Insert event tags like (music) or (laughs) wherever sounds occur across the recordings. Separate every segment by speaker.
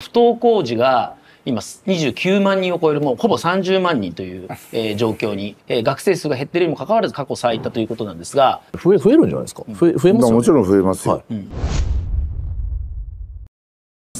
Speaker 1: 不登校児が今29万人を超えるもうほぼ30万人という、えー、状況に、えー、学生数が減っているにもかかわらず過去最多ということなんですが増え増えるんじゃないですか、うん、増え
Speaker 2: 増えますよ、ね、もちろん増えますよ、はいうん、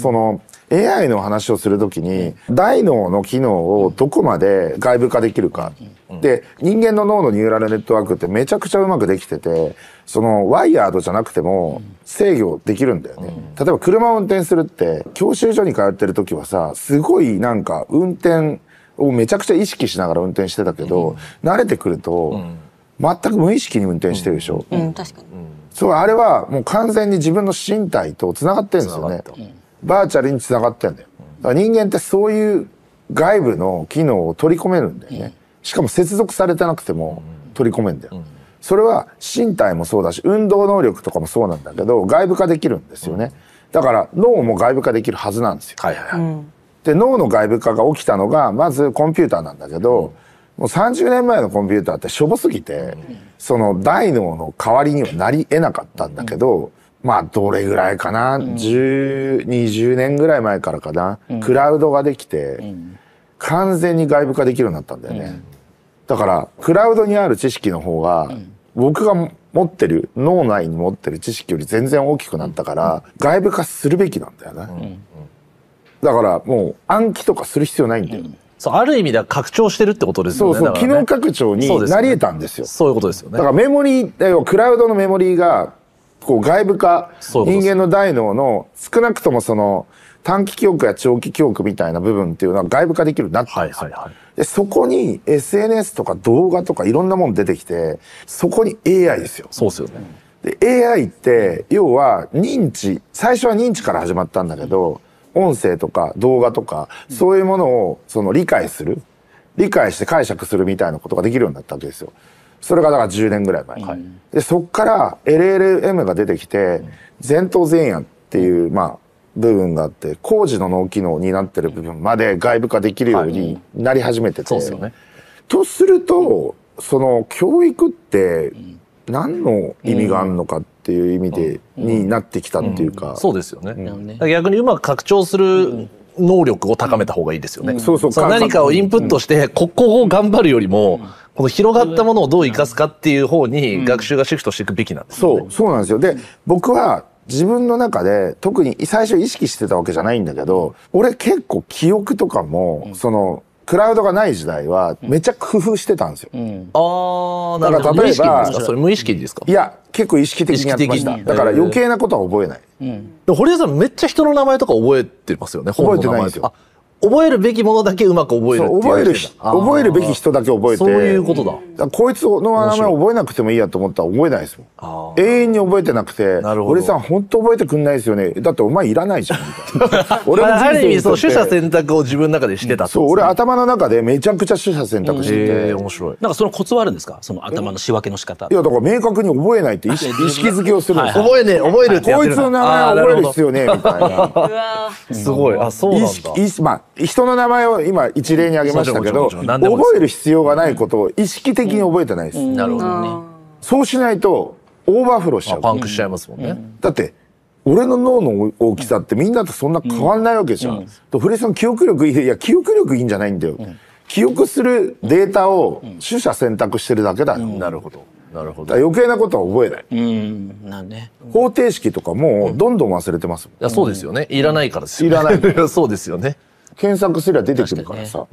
Speaker 2: その AI の話をするときに大脳の機能をどこまで外部化できるか。で人間の脳のニューラルネットワークってめちゃくちゃうまくできててそのワイヤードじゃなくても制御できるんだよね。例えば車を運転するって教習所に通ってる時はさすごいなんか運転をめちゃくちゃ意識しながら運転してたけど、慣れてくると全く無意識に運転してるでしょ。うん、確かにそうあれはもう完全に自分の身体と繋がってるんですよね。バーチャルにつながってんだよ。だ人間ってそういう外部の機能を取り込めるんだよね。しかも接続されてなくても取り込めるんだよ。それは身体もそうだし、運動能力とかもそうなんだけど、外部化できるんですよね。だから脳も外部化できるはずなんですよ。はいはいはい。で脳の外部化が起きたのがまずコンピューターなんだけど、もう30年前のコンピューターってしょぼすぎて、その大脳の代わりにはなり得なかったんだけど、まあ、どれぐらいかな、うん、20年ぐらい前からかな、うん、クラウドができて、うん、完全に外部化できるようになったんだよね。うん、だから、クラウドにある知識の方が、僕が持ってる、脳内に持ってる知識より全然大きくなったから、外部化するべきなんだよね。だから、もう暗記とかする必要ないんだよね。そう、ある意味では拡張してるってことですよね。そうそう、ね、機能拡張になり得たんですよ。そう、ね,、いうことですよね。だからメモリー、クラウドのメモリーがこう外部化人間の大脳の少なくともその短期記憶や長期記憶みたいな部分っていうのは外部化できるようになったんですよ。はいはいはい、でそこに SNS とか動画とかいろんなもの出てきてそこに AI ですよ。そうですよねで AI って要は認知最初は認知から始まったんだけど音声とか動画とかそういうものをその理解する理解して解釈するみたいなことができるようになったわけですよ。それがだから10年ぐらい前、はい、でそこから LLM が出てきて前頭前野っていうまあ部分があって工事の脳機能になってる部分まで外部化できるようになり始めてて、はい、ね、とするとその教育って何の意味があるのかっ
Speaker 3: ていう意味で、になってきたっていうか、うんうんそうですよね、逆にうまく拡張する能力を高めた方がいいですよね、そうそう何かをインプットして、ここを頑張るよりも、この広がったものをどう生かすかっていう方に学習がシフトしていくべきなんですね、うん、
Speaker 2: そうそうなんですよで僕は自分の中で特に最初意識してたわけじゃないんだけど俺結構記憶とかも、そのクラウドがない時代はめちゃ工夫してたんですよ。うん、
Speaker 3: ああ、だから例えば、それ無意識ですか？いや、結構意識的にやってました。だから余計なことは覚えない。うん、堀江さんめっちゃ人の名前とか覚えてますよね。覚えてないんですよ。覚えるべきものだけうまく覚える覚える覚えるべき人だけ覚え
Speaker 2: てそういうことだこいつの名前覚えなくてもいいやと思ったら覚えないですもん永遠に覚えてなくて「俺さん本当覚えてくんないですよねだってお前いらないじゃん」みたいな俺もある意味取捨
Speaker 3: 選択を自分の中でしてた、ね、そう俺頭の中でめちゃくちゃ取捨選択してて、面白
Speaker 1: いなんかそのコツはあるんですかその頭の仕分けの仕方
Speaker 3: い
Speaker 2: やだから明確に覚
Speaker 1: えないって意識づけをするんです、はい、覚えねえ覚えるってこいつの名前覚える必要ねえみたいなすごいあ
Speaker 3: そうなんだ意
Speaker 2: 識まあ人の名前を今一例に挙げましたけど覚える必要がないことを意識的に覚えてないです、うんうん、なるほどねそうしないとオーバーフローしちゃうパンクしちゃいますもんねだって俺の脳の大きさってみんなとそんな変わんないわけじゃん、うん、と古江さん記憶力いいいや記憶力いいんじゃないんだよ、記憶するデータを取捨選択してるだけだよ、なるほどなるほど余計なことは覚えない、うんなん方程式とかもどんどん忘れてます、うん、い
Speaker 3: やそうですよねいらないからですよねいらない (laughs) そうですよね検索すれば出てくるからさ。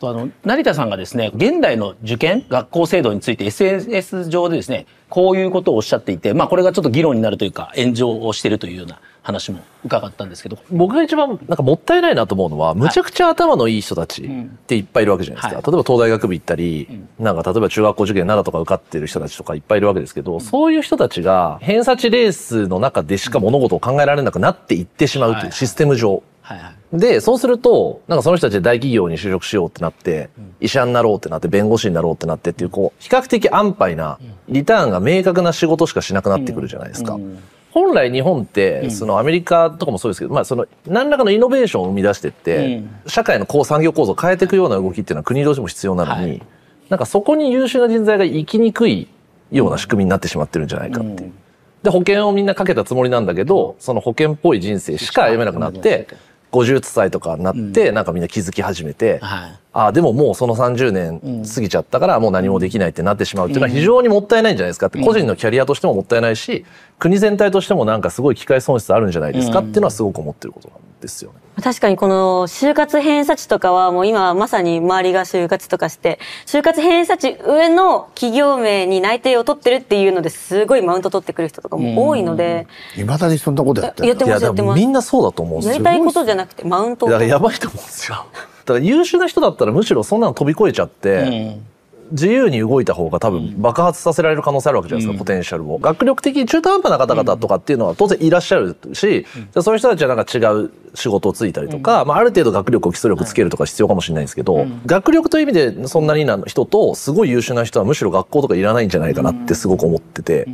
Speaker 1: あの成田さんがですね現代の受験学校制度について SNS 上でですねこういうことをおっしゃっていて、まあ、これがちょっと議論になるというか炎上をしているというような話も伺ったんですけど
Speaker 3: 僕が一番なんかもったいないなと思うのはむちゃくちゃ頭のいい人たちっていっぱいいるわけじゃないですか、はい、例えば東大学部行ったり、うん、なんか例えば中学校受験7とか受かってる人たちとかいっぱいいるわけですけど、うん、そういう人たちが偏差値レースの中でしか物事を考えられなくなっていってしまうというシステム上。はいはいはい、でそうするとなんかその人たちで大企業に就職しようってなって、うん、医者になろうってなって弁護士になろうってなってっていうこう比較的安牌なリターンが明確な仕事しかしなくなってくるじゃないですか。うんうん本来日本って、そのアメリカとかもそうですけど、まあその何らかのイノベーションを生み出してって、社会のこう産業構造を変えていくような動きっていうのは国同士も必要なのに、なんかそこに優秀な人材が行きにくいような仕組みになってしまってるんじゃないかっていう。で、保険をみんなかけたつもりなんだけど、その保険っぽい人生しか歩めなくなって、50歳とかになって、うん、なんかみんな気づき始めて、はい、あでももうその30年過ぎちゃったからもう何もできないってなってしまうっていうのは非常にもったいないんじゃないですかって個人のキャリアとしてももったいないし国全体としてもなんかすごい機会損失あるんじゃないですかっていうのはすごく思ってることなんですよね。
Speaker 1: 確かにこの就活偏差値とかはもう今まさに周りが就活とかして就活偏差値上の企業名に内定を取ってるっていうのですごいマウント取ってくる人とかも多いので
Speaker 3: いまだにそんなことやってやってますやってますみんなそうだと思うんですよやりたいこ
Speaker 1: とじゃなくてマウントや
Speaker 3: ばいと思うんですよだから優秀な人だったらむしろそんなの飛び越えちゃって、自由に動いた方が多分爆発させられる可能性あるわけじゃないですか、うん、ポテンシャルを。学力的に中途半端な方々とかっていうのは当然いらっしゃるし、うん、そういう人たちはなんか違う仕事をついたりとか、うん、まあ、ある程度学力を基礎力つけるとか必要かもしれないんですけど、学力という意味でそんなにな人とすごい優秀な人はむしろ学校とかいらないんじゃないかなってすごく思ってて。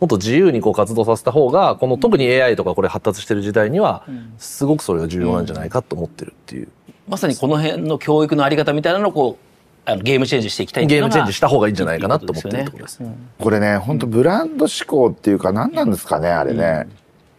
Speaker 3: もっと自由にこう活動させた方がこの特に AI とかこれ発達してる時代にはすごくそれが重要なんじゃないかと思ってるっていう。
Speaker 1: まさにこの辺の教育のあり方みたいなのをこうあのゲームチェンジしていきたいゲームチェンジした方がいいんじゃないかなと思ってるところです。
Speaker 2: これね、本当ブランド志向っていうか何なんですかね、あれね。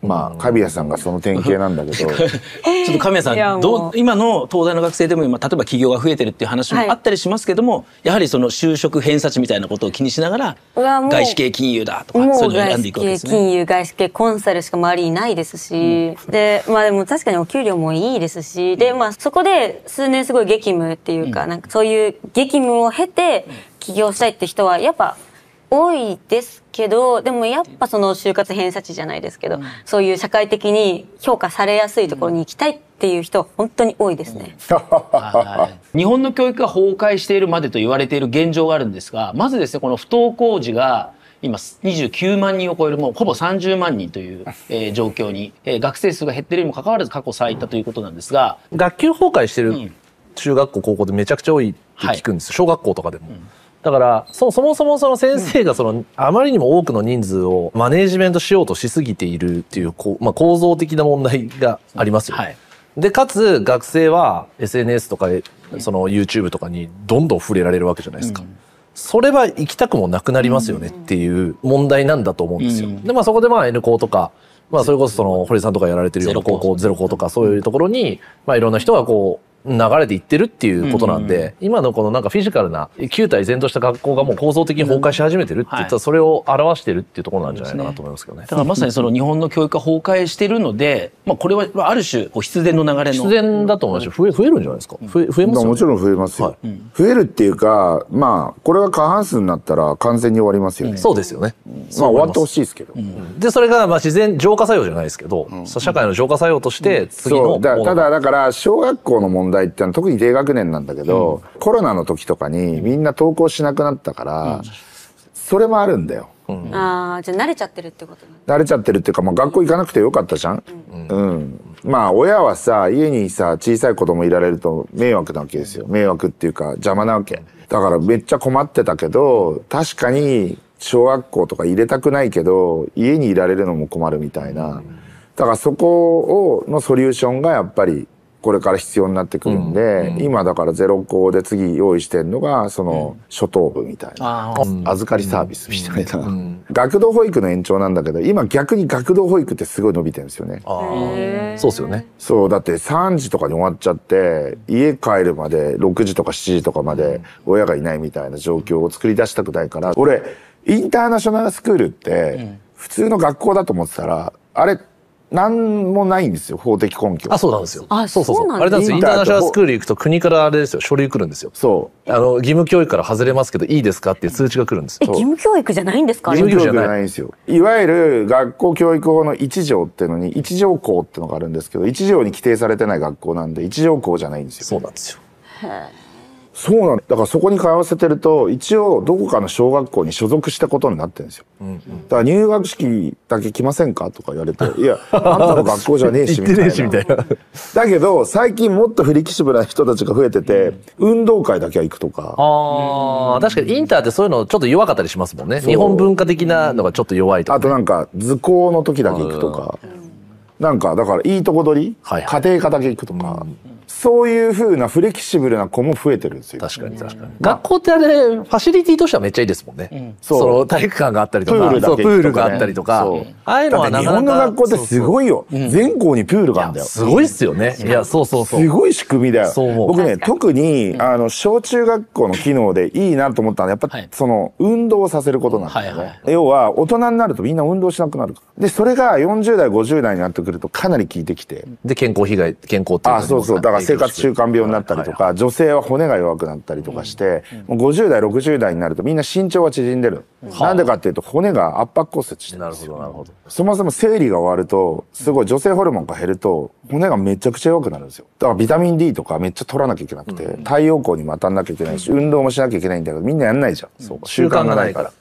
Speaker 2: まあ神谷さんがその典型なんだけど (laughs) ちょっと神谷さんどう
Speaker 1: 今の東大の学生でも今例えば企業が増えてるっていう話もあったりしますけども、はい、やはりその就職偏差値みたいなことを気にしながら外資系金融だとかそういうのを選んでいくわけですね。金融外資系コンサルしか周りいないですし、うん、でまあでも確かにお給料もいいですしでまあそこで数年すごい激務っていうか、うん、なんかそういう激務を経て起業したいって人はやっぱ。多いですけどでもやっぱその就活偏差値じゃないですけど、うん、そういう社会的に評価されやすいところに行きたいっていう人は本当に多いですね、うん日本の教育が崩壊しているまでと言われている現状があるんですがまずですねこの不登校児が今29万人を超えるもうほぼ30万人という、えー、状況に、えー、学生数が減っているにもかかわらず過去最多ということなんですが
Speaker 3: 学級崩壊してる中学校高校でめちゃくちゃ多いって聞くんです、はい、小学校とかでも。うんだからそもそもその先生がその、あまりにも多くの人数をマネージメントしようとしすぎているっていうこう、まあ、構造的な問題がありますよ、はい、でかつ学生は SNS とかその YouTube とかにどんどん触れられるわけじゃないですか。うんそれは行きたくもなくなりますよねっていう問題なんだと思うんですよ。うん、で、まあそこでまあ N 校とか、まあそれこそその堀さんとかやられてるような高校、ゼロ校とかそういうところに、まあいろんな人がこう流れていってるっていうことなんで、うんうん今のこのなんかフィジカルな旧体前とした格好がもう構造的に崩壊し始めてるって言ったらそれを表してるっていうところなんじゃないかなと思いますけどね。ねだからまさにそ
Speaker 1: の日本の教育が崩壊してるので、まあこれはある種必然の流れの。必然だと思い
Speaker 3: ます、うん、増えるんじゃないですか。増えます
Speaker 2: よ、ね、もちろん増えますよ、はい、増えるっていうか、まあこれは過半数になったら完全に終わりますよね。うん、そうですよね。まあ終わってほしいですけど。
Speaker 3: うん、でそれがまあ自然浄化作用じゃないですけど、社会の浄化作用として次の。ただだから
Speaker 2: 小学校の問題題ってのは特に低学年なんだけど、うん、コロナの時とかにみんな登校しなくなったから、うん、それもあるんだよ。
Speaker 1: うん、ああじゃあ慣れちゃってるってこと、
Speaker 2: 慣れちゃってるっていうか、まあ、学校行かなくてよかったじゃん、うん、うん、まあ親はさ家にさ小さい子供いられると迷惑なわけですよ迷惑っていうか邪魔なわけだからめっちゃ困ってたけど確かに小学校とか入れたくないけど家にいられるのも困るみたいなだからそこをのソリューションがやっぱりこれから必要になってくるんで、うん、今だからゼロ校で次用意してるのがその初等部みたいな、うん、預かりサービスみたいな、うん、学童保育の延長なんだけど今逆に学童保育ってすごい伸びてるんですよねそうですよねそうだって3時とかに終わっちゃって家帰るまで6時とか7時とかまで親がいないみたいな状況を作り出したくないから俺インターナショナルスクールって普通の学校だと思ってたらあれ何もないんですよ法的根拠あそうなんですよあそうそうそ
Speaker 3: うあれなんですよインターナショナルスクール行くと国からあれですよ書類来るんですよそうあの義務教育から外れますけどいいですかっていう通知が来るんですよ義務
Speaker 1: 教育じゃないんですか義務教育じゃ
Speaker 3: ないんですよいわゆる学
Speaker 2: 校教育法の一条っていうのに一条校っていうのがあるんですけど一条に規定されてない学校なんで一条校じゃないんですよそうなんですよへえそうなんだからそこに通わせてると一応どこかの小学校に所属したことになってるんですよ、うんうん、だから入学式だけ来ませんかとか言われて「(laughs) いやあんたの学校じゃねえし」みたいなだけど最近もっとフレキシブルな人たちが増えてて、うん、運動会だけは行くとか
Speaker 3: あ、うん、確かにインターってそういうのちょっと弱かったりしますもんね日本文化的なのがちょっと弱いとか、ね、あとなんか図
Speaker 2: 工の時だけ行くとか、うんなんかだからいいとこ取り、はいはい、家庭科だけ行くとか、うん、そういうふうなフレキシブルな子も増えてるんですよ確かに確かに、まあ、
Speaker 3: 学校ってあれファシリティとしてはめっちゃいいですもんね、うん、その体育館があったりとかプールがあったりとか、ね、ああいうのはなかなか日本の学校ってすごいよ全校にプールがあるんだよすごいっすよねいやそうそうそうすごい仕組みだよ僕ね
Speaker 2: 特にあの小中学校の機能でいいなと思ったのはやっぱ、はい、その運動をさせることなんだよね、はいはい、要は大人になるとみんな運動しなくなるでそれが40代50代になってくるとかなり効いてきて
Speaker 3: で健康被害健康っていうあそう
Speaker 2: そうだから生活習慣病になったりとか、はい、女性は骨が弱くなったりとかして、うん、もう50代60代になるとみんな身長は縮んでる、うん、なんでかっていうと骨が圧迫骨折してるなるほどなるほどそもそも生理が終わるとすごい女性ホルモンが減ると骨がめちゃくちゃ弱くなるんですよだからビタミン D とかめっちゃ取らなきゃいけなくて、うん、太陽光にも当たんなきゃいけないし運動もしなきゃいけないんだけどみんなや
Speaker 3: んないじゃん、習慣がないから。